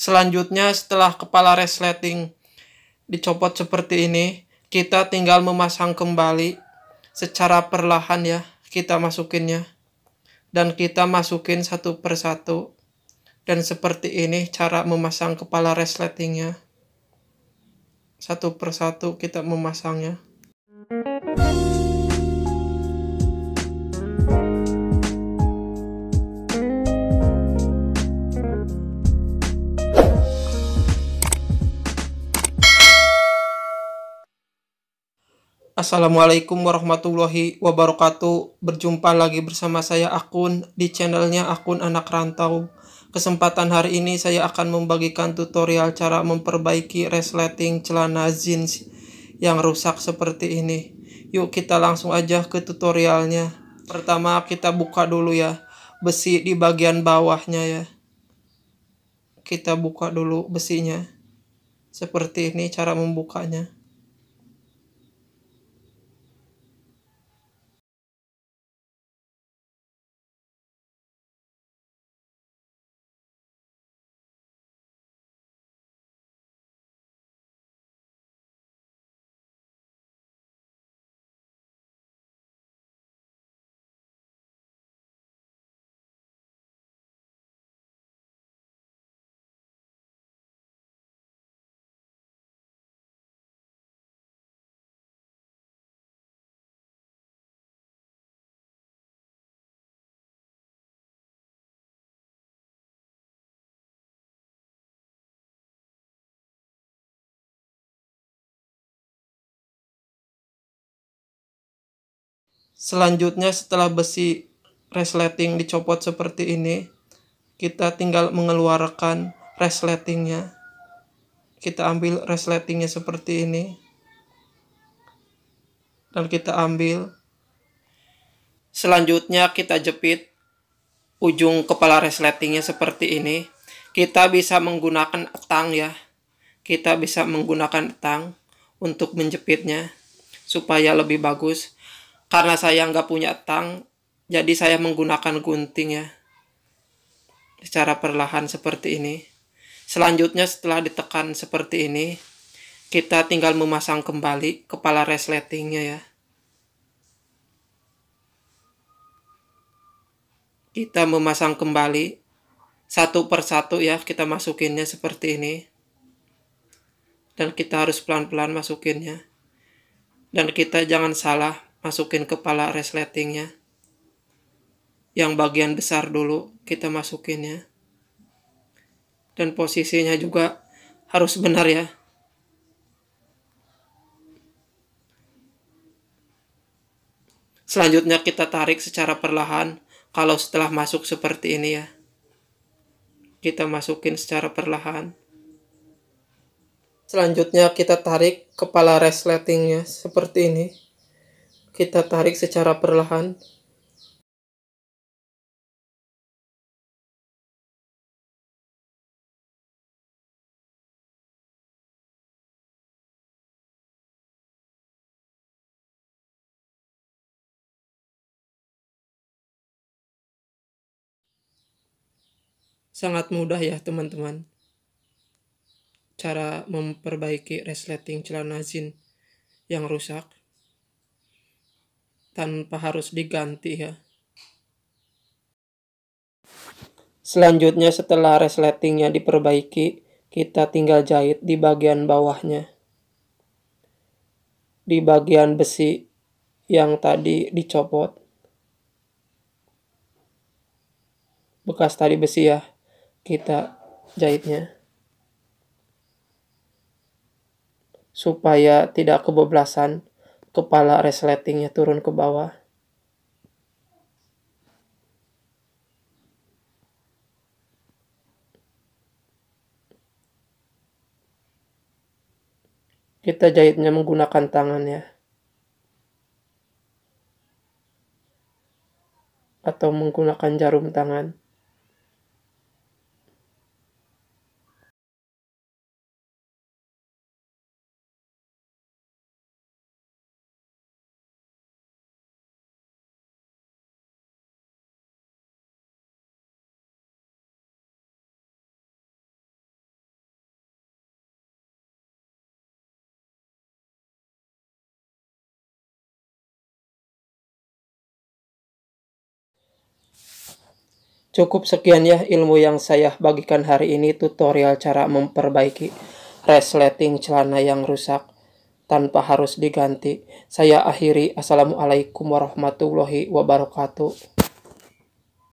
Selanjutnya setelah kepala resleting dicopot seperti ini, kita tinggal memasang kembali secara perlahan ya, kita masukinnya. Dan kita masukin satu persatu. Dan seperti ini cara memasang kepala resletingnya. Satu persatu kita memasangnya. Assalamualaikum warahmatullahi wabarakatuh. Berjumpa lagi bersama saya Akun di channelnya Akun Anak Rantau. Kesempatan hari ini saya akan membagikan tutorial cara memperbaiki resleting celana jeans yang rusak seperti ini. Yuk kita langsung aja ke tutorialnya. Pertama kita buka dulu ya besi di bagian bawahnya ya. Kita buka dulu besinya. Seperti ini cara membukanya Selanjutnya setelah besi resleting dicopot seperti ini, kita tinggal mengeluarkan resletingnya. Kita ambil resletingnya seperti ini. Dan kita ambil. Selanjutnya kita jepit ujung kepala resletingnya seperti ini. Kita bisa menggunakan tang ya. Kita bisa menggunakan tang untuk menjepitnya supaya lebih bagus karena saya nggak punya tang, jadi saya menggunakan gunting ya. Secara perlahan seperti ini. Selanjutnya setelah ditekan seperti ini, kita tinggal memasang kembali kepala resletingnya ya. Kita memasang kembali satu persatu ya, kita masukinnya seperti ini. Dan kita harus pelan-pelan masukinnya. Dan kita jangan salah masukin kepala resletingnya. Yang bagian besar dulu kita masukin ya. Dan posisinya juga harus benar ya. Selanjutnya kita tarik secara perlahan kalau setelah masuk seperti ini ya. Kita masukin secara perlahan. Selanjutnya kita tarik kepala resletingnya seperti ini kita tarik secara perlahan sangat mudah ya teman-teman cara memperbaiki resleting celana zin yang rusak tanpa harus diganti ya. Selanjutnya setelah resletingnya diperbaiki, kita tinggal jahit di bagian bawahnya. Di bagian besi yang tadi dicopot. Bekas tadi besi ya, kita jahitnya. Supaya tidak keboblasan, kepala resletingnya turun ke bawah. Kita jahitnya menggunakan tangan ya. Atau menggunakan jarum tangan. Cukup sekian ya ilmu yang saya bagikan hari ini tutorial cara memperbaiki resleting celana yang rusak tanpa harus diganti. Saya akhiri. Assalamualaikum warahmatullahi wabarakatuh.